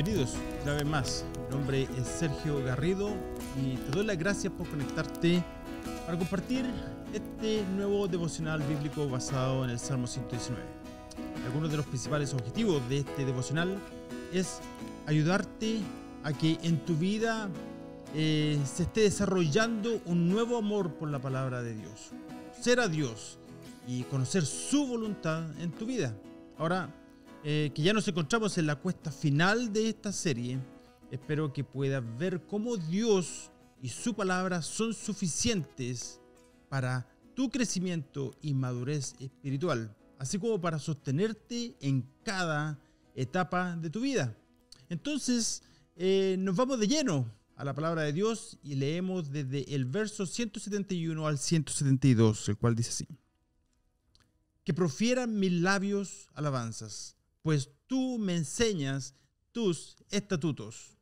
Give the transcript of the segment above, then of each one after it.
Bienvenidos una vez más. Mi nombre es Sergio Garrido y te doy las gracias por conectarte para compartir este nuevo devocional bíblico basado en el Salmo 119. Algunos de los principales objetivos de este devocional es ayudarte a que en tu vida eh, se esté desarrollando un nuevo amor por la palabra de Dios. Ser a Dios y conocer su voluntad en tu vida. Ahora, eh, que ya nos encontramos en la cuesta final de esta serie. Espero que puedas ver cómo Dios y su palabra son suficientes para tu crecimiento y madurez espiritual, así como para sostenerte en cada etapa de tu vida. Entonces, eh, nos vamos de lleno a la palabra de Dios y leemos desde el verso 171 al 172, el cual dice así. Que profieran mis labios alabanzas, pues tú me enseñas tus estatutos.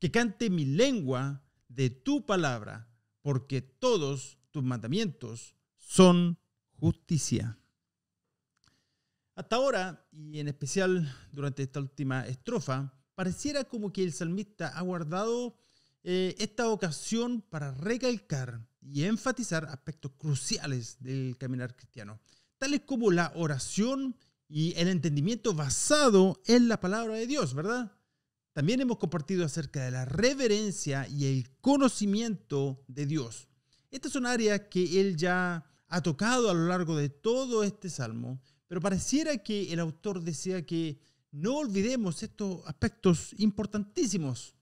Que cante mi lengua de tu palabra, porque todos tus mandamientos son justicia. Hasta ahora, y en especial durante esta última estrofa, pareciera como que el salmista ha guardado eh, esta ocasión para recalcar y enfatizar aspectos cruciales del caminar cristiano, tales como la oración y el entendimiento basado en la palabra de Dios, ¿verdad? También hemos compartido acerca de la reverencia y el conocimiento de Dios. Estas son áreas que él ya ha tocado a lo largo de todo este salmo, pero pareciera que el autor decía que no olvidemos estos aspectos importantísimos.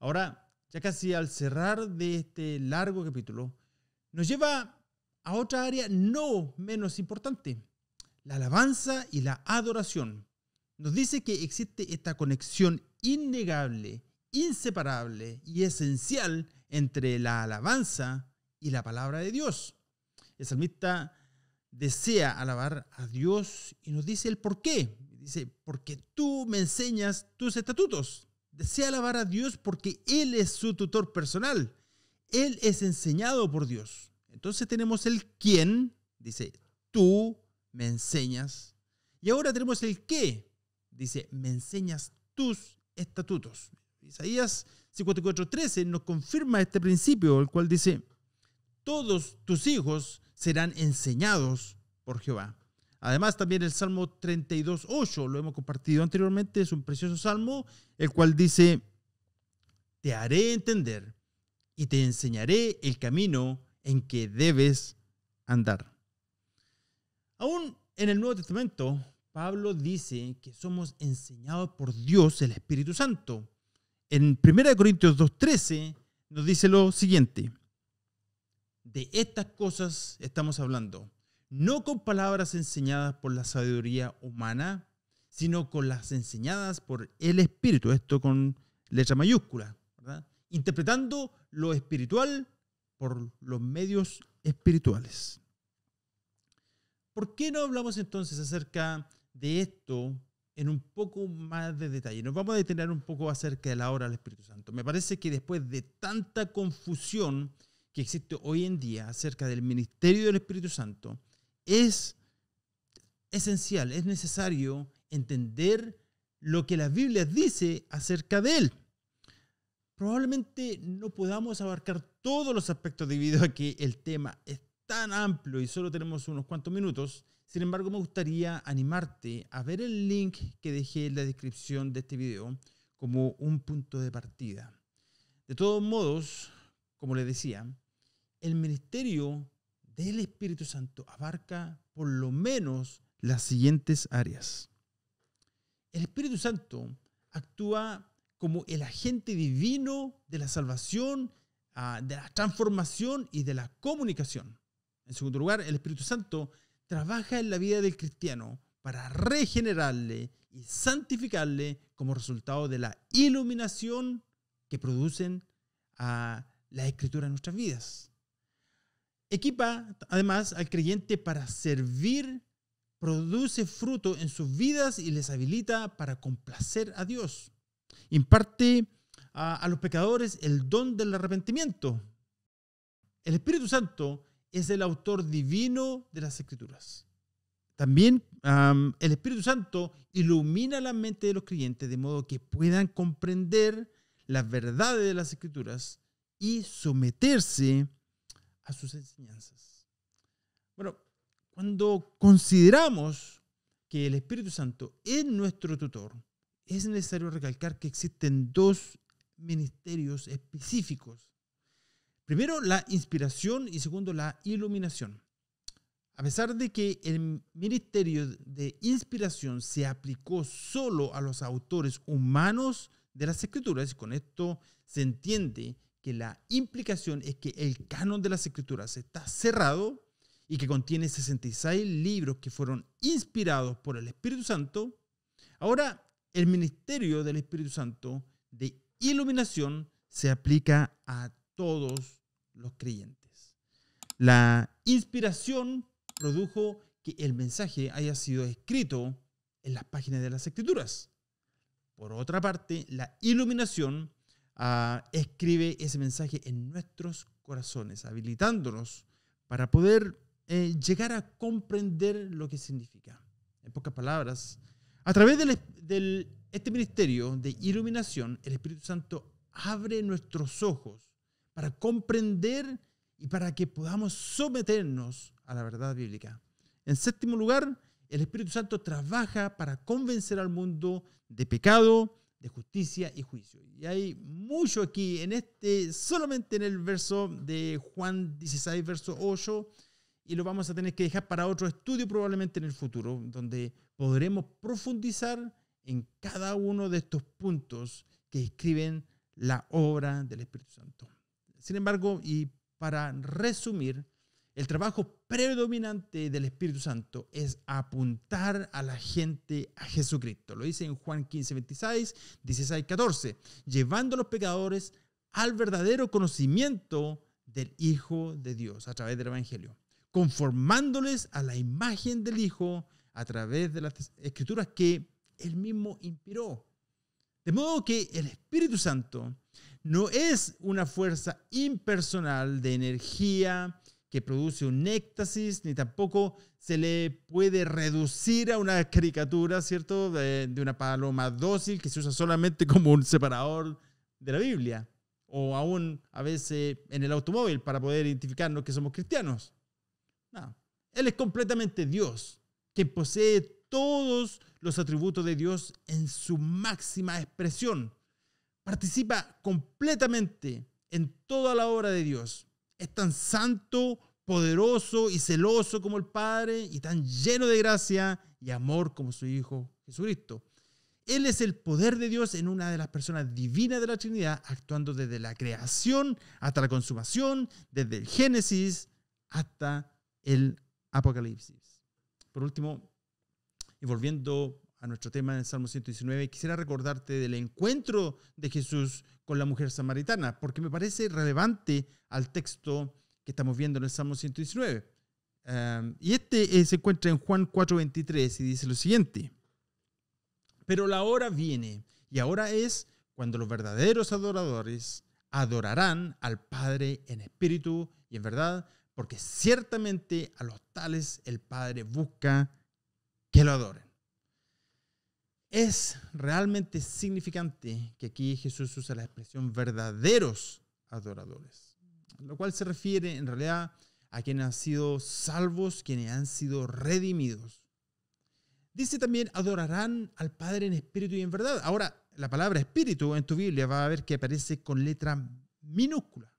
Ahora, ya casi al cerrar de este largo capítulo, nos lleva a otra área no menos importante, la alabanza y la adoración. Nos dice que existe esta conexión innegable, inseparable y esencial entre la alabanza y la palabra de Dios. El salmista desea alabar a Dios y nos dice el por qué. Dice, porque tú me enseñas tus estatutos. Desea alabar a Dios porque Él es su tutor personal. Él es enseñado por Dios. Entonces tenemos el quién, dice, tú me enseñas. Y ahora tenemos el qué. Dice, me enseñas tus estatutos. Isaías 54.13 nos confirma este principio, el cual dice, todos tus hijos serán enseñados por Jehová. Además, también el Salmo 32.8, lo hemos compartido anteriormente, es un precioso salmo, el cual dice, te haré entender y te enseñaré el camino en que debes andar. Aún en el Nuevo Testamento, Pablo dice que somos enseñados por Dios el Espíritu Santo. En 1 Corintios 2.13 nos dice lo siguiente. De estas cosas estamos hablando, no con palabras enseñadas por la sabiduría humana, sino con las enseñadas por el Espíritu, esto con letra mayúscula, interpretando lo espiritual por los medios espirituales. ¿Por qué no hablamos entonces acerca de esto en un poco más de detalle? Nos vamos a detener un poco acerca de la obra del Espíritu Santo. Me parece que después de tanta confusión que existe hoy en día acerca del ministerio del Espíritu Santo, es esencial, es necesario entender lo que la Biblia dice acerca de él. Probablemente no podamos abarcar todos los aspectos debido a que el tema es tan amplio y solo tenemos unos cuantos minutos, sin embargo me gustaría animarte a ver el link que dejé en la descripción de este video como un punto de partida. De todos modos, como les decía, el ministerio del Espíritu Santo abarca por lo menos las siguientes áreas. El Espíritu Santo actúa como el agente divino de la salvación, ah, de la transformación y de la comunicación. En segundo lugar, el Espíritu Santo trabaja en la vida del cristiano para regenerarle y santificarle como resultado de la iluminación que producen a ah, la escritura en nuestras vidas. Equipa además al creyente para servir, produce fruto en sus vidas y les habilita para complacer a Dios. Imparte a, ah, a los pecadores el don del arrepentimiento. El Espíritu Santo es el autor divino de las escrituras. También el Espíritu Santo ilumina la mente de los creyentes de modo que puedan comprender las verdades de las escrituras y someterse a sus enseñanzas. Bueno, cuando consideramos que el Espíritu Santo es nuestro tutor, es necesario recalcar que existen dos ministerios específicos Primero, la inspiración y segundo, la iluminación. A pesar de que el ministerio de inspiración se aplicó solo a los autores humanos de las escrituras, y con esto se entiende que la implicación es que el canon de las escrituras está cerrado y que contiene 66 libros que fueron inspirados por el Espíritu Santo, ahora el ministerio del Espíritu Santo de iluminación se aplica a todos los creyentes. La inspiración produjo que el mensaje haya sido escrito en las páginas de las escrituras. Por otra parte, la iluminación ah, escribe ese mensaje en nuestros corazones, habilitándonos para poder eh, llegar a comprender lo que significa. En pocas palabras, a través de este ministerio de iluminación, el Espíritu Santo abre nuestros ojos para comprender y para que podamos someternos a la verdad bíblica. En séptimo lugar, el Espíritu Santo trabaja para convencer al mundo de pecado, de justicia y juicio. Y hay mucho aquí en este, solamente en el verso de Juan 16, verso 8, y lo vamos a tener que dejar para otro estudio probablemente en el futuro, donde podremos profundizar en cada uno de estos puntos que escriben la obra del Espíritu Santo sin embargo, y para resumir, el trabajo predominante del Espíritu Santo es apuntar a la gente a Jesucristo. Lo dice en Juan 15, 26, 16, 14, llevando a los pecadores al verdadero conocimiento del Hijo de Dios a través del Evangelio, conformándoles a la imagen del Hijo a través de las escrituras que él mismo inspiró. De modo que el Espíritu Santo no es una fuerza impersonal de energía que produce un éxtasis, ni tampoco se le puede reducir a una caricatura, ¿cierto?, de, una paloma dócil que se usa solamente como un separador de la Biblia, o aún a veces en el automóvil para poder identificarnos que somos cristianos. No, Él es completamente Dios, que posee todos los atributos de Dios en su máxima expresión participa completamente en toda la obra de Dios. Es tan santo, poderoso y celoso como el Padre y tan lleno de gracia y amor como su Hijo Jesucristo. Él es el poder de Dios en una de las personas divinas de la Trinidad, actuando desde la creación hasta la consumación, desde el Génesis hasta el Apocalipsis. Por último, y volviendo a nuestro tema en el Salmo 119, quisiera recordarte del encuentro de Jesús con la mujer samaritana, porque me parece relevante al texto que estamos viendo en el Salmo 119. y este eh, se encuentra en Juan 4:23 y dice lo siguiente, pero la hora viene y ahora es cuando los verdaderos adoradores adorarán al Padre en espíritu y en verdad, porque ciertamente a los tales el Padre busca que lo adoren. Es realmente significante que aquí Jesús usa la expresión verdaderos adoradores, lo cual se refiere en realidad a quienes han sido salvos, quienes han sido redimidos. Dice también, adorarán al Padre en espíritu y en verdad. Ahora, la palabra espíritu en tu Biblia va a ver que aparece con letra minúscula.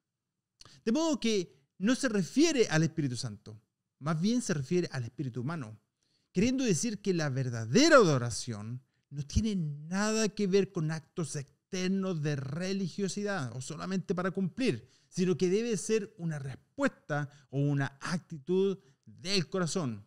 De modo que no se refiere al Espíritu Santo, más bien se refiere al espíritu humano, queriendo decir que la verdadera adoración no tiene nada que ver con actos externos de religiosidad o solamente para cumplir, sino que debe ser una respuesta o una actitud del corazón.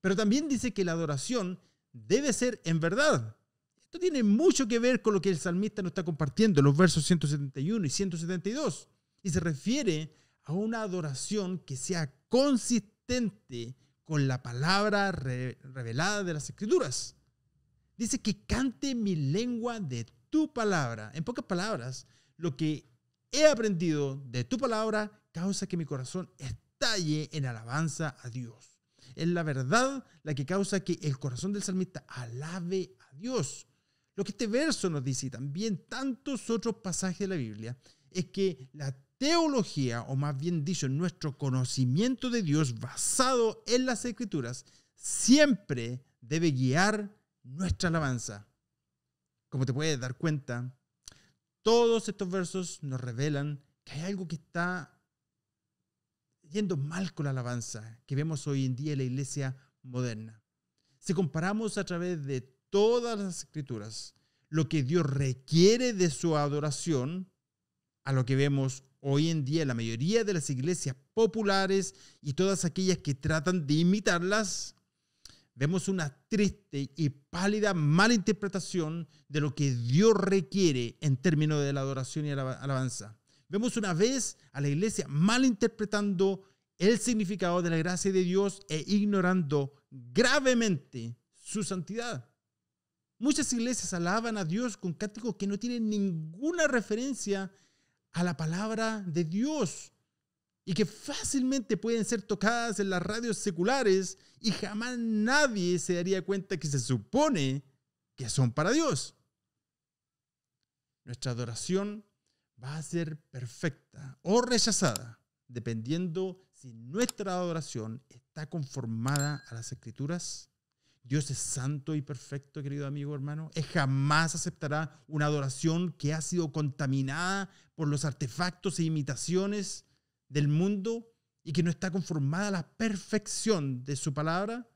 Pero también dice que la adoración debe ser en verdad. Esto tiene mucho que ver con lo que el salmista nos está compartiendo en los versos 171 y 172. Y se refiere a una adoración que sea consistente con la palabra revelada de las escrituras. Dice que cante mi lengua de tu palabra. En pocas palabras, lo que he aprendido de tu palabra causa que mi corazón estalle en alabanza a Dios. Es la verdad la que causa que el corazón del salmista alabe a Dios. Lo que este verso nos dice y también tantos otros pasajes de la Biblia es que la teología, o más bien dicho, nuestro conocimiento de Dios basado en las escrituras, siempre debe guiar nuestra alabanza. Como te puedes dar cuenta, todos estos versos nos revelan que hay algo que está yendo mal con la alabanza que vemos hoy en día en la iglesia moderna. Si comparamos a través de todas las escrituras lo que Dios requiere de su adoración a lo que vemos hoy en día en la mayoría de las iglesias populares y todas aquellas que tratan de imitarlas, vemos una triste y pálida mala interpretación de lo que Dios requiere en términos de la adoración y la alabanza. Vemos una vez a la iglesia malinterpretando el significado de la gracia de Dios e ignorando gravemente su santidad. Muchas iglesias alaban a Dios con cánticos que no tienen ninguna referencia a la palabra de Dios y que fácilmente pueden ser tocadas en las radios seculares y jamás nadie se daría cuenta que se supone que son para Dios. Nuestra adoración va a ser perfecta o rechazada, dependiendo si nuestra adoración está conformada a las escrituras. Dios es santo y perfecto, querido amigo hermano. jamás aceptará una adoración que ha sido contaminada por los artefactos e imitaciones del mundo y que no está conformada a la perfección de su palabra,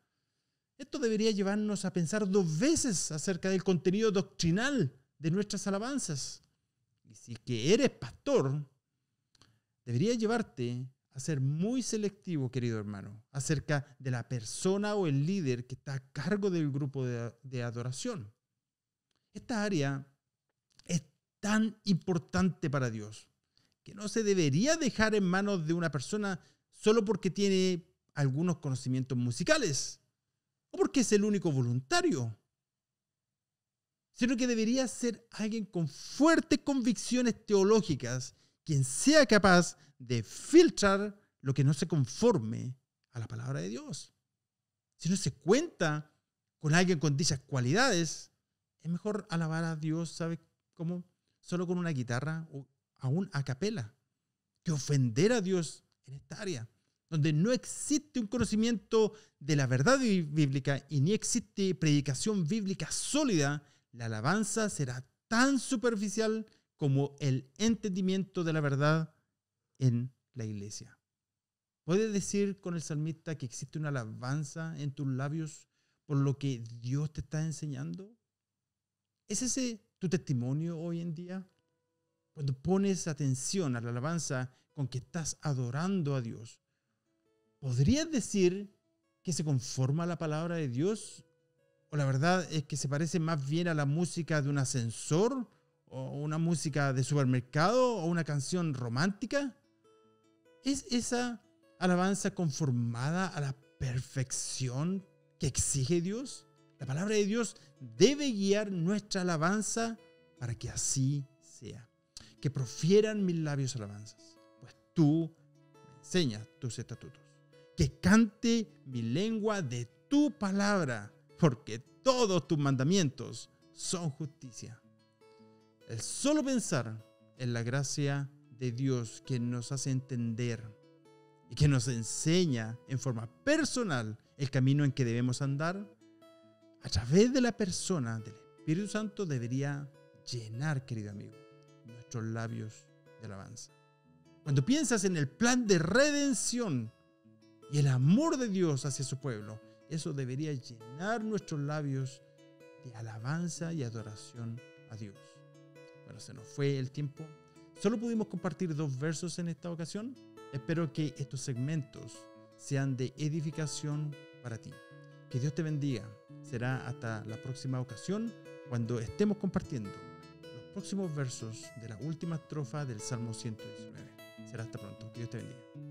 esto debería llevarnos a pensar dos veces acerca del contenido doctrinal de nuestras alabanzas. Y si que eres pastor, debería llevarte a ser muy selectivo, querido hermano, acerca de la persona o el líder que está a cargo del grupo de, de adoración. Esta área es tan importante para Dios que no se debería dejar en manos de una persona solo porque tiene algunos conocimientos musicales o porque es el único voluntario, sino que debería ser alguien con fuertes convicciones teológicas, quien sea capaz de filtrar lo que no se conforme a la palabra de Dios. Si no se cuenta con alguien con dichas cualidades, es mejor alabar a Dios, ¿sabes cómo? Solo con una guitarra o aún a capela, que ofender a Dios en esta área, donde no existe un conocimiento de la verdad bíblica y ni existe predicación bíblica sólida, la alabanza será tan superficial como el entendimiento de la verdad en la iglesia. ¿Puedes decir con el salmista que existe una alabanza en tus labios por lo que Dios te está enseñando? ¿Es ese tu testimonio hoy en día? Cuando pones atención a la alabanza con que estás adorando a Dios, ¿podrías decir que se conforma a la palabra de Dios? ¿O la verdad es que se parece más bien a la música de un ascensor? ¿O una música de supermercado? ¿O una canción romántica? ¿Es esa alabanza conformada a la perfección que exige Dios? La palabra de Dios debe guiar nuestra alabanza para que así sea que profieran mis labios alabanzas, pues tú me enseñas tus estatutos. Que cante mi lengua de tu palabra, porque todos tus mandamientos son justicia. El solo pensar en la gracia de Dios que nos hace entender y que nos enseña en forma personal el camino en que debemos andar, a través de la persona del Espíritu Santo debería llenar, querido amigo labios de alabanza. Cuando piensas en el plan de redención y el amor de Dios hacia su pueblo, eso debería llenar nuestros labios de alabanza y adoración a Dios. Bueno, se nos fue el tiempo. Solo pudimos compartir dos versos en esta ocasión. Espero que estos segmentos sean de edificación para ti. Que Dios te bendiga. Será hasta la próxima ocasión cuando estemos compartiendo próximos versos de la última estrofa del Salmo 119. Será hasta pronto. Dios te bendiga.